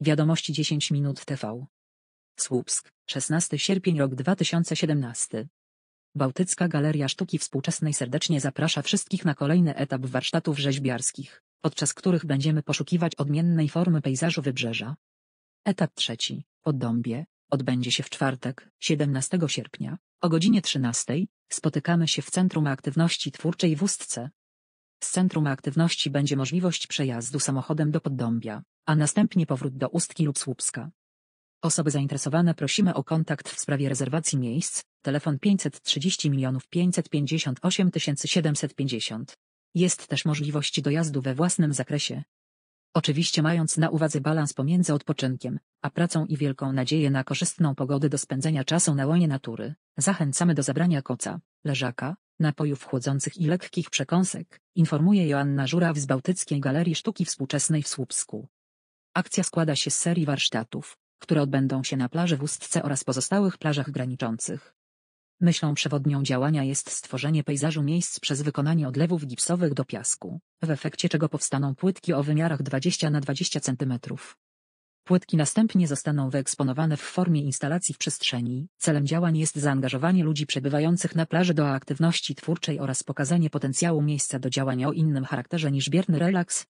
Wiadomości 10 minut TV. Słupsk, 16 sierpień rok 2017. Bałtycka Galeria Sztuki Współczesnej serdecznie zaprasza wszystkich na kolejny etap warsztatów rzeźbiarskich, podczas których będziemy poszukiwać odmiennej formy pejzażu wybrzeża. Etap trzeci, Dąbie, odbędzie się w czwartek, 17 sierpnia, o godzinie 13, spotykamy się w Centrum Aktywności Twórczej w Ustce. Z centrum aktywności będzie możliwość przejazdu samochodem do Poddąbia, a następnie powrót do Ustki lub Słupska. Osoby zainteresowane prosimy o kontakt w sprawie rezerwacji miejsc, telefon 530 558 750. Jest też możliwość dojazdu we własnym zakresie. Oczywiście mając na uwadze balans pomiędzy odpoczynkiem, a pracą i wielką nadzieję na korzystną pogodę do spędzenia czasu na łonie natury, zachęcamy do zabrania koca, leżaka, napojów chłodzących i lekkich przekąsek, informuje Joanna Żuraw z Bałtyckiej Galerii Sztuki Współczesnej w Słupsku. Akcja składa się z serii warsztatów, które odbędą się na plaży w Ustce oraz pozostałych plażach graniczących. Myślą przewodnią działania jest stworzenie pejzażu miejsc przez wykonanie odlewów gipsowych do piasku, w efekcie czego powstaną płytki o wymiarach 20 na 20 cm. Płytki następnie zostaną wyeksponowane w formie instalacji w przestrzeni. Celem działań jest zaangażowanie ludzi przebywających na plaży do aktywności twórczej oraz pokazanie potencjału miejsca do działania o innym charakterze niż bierny relaks,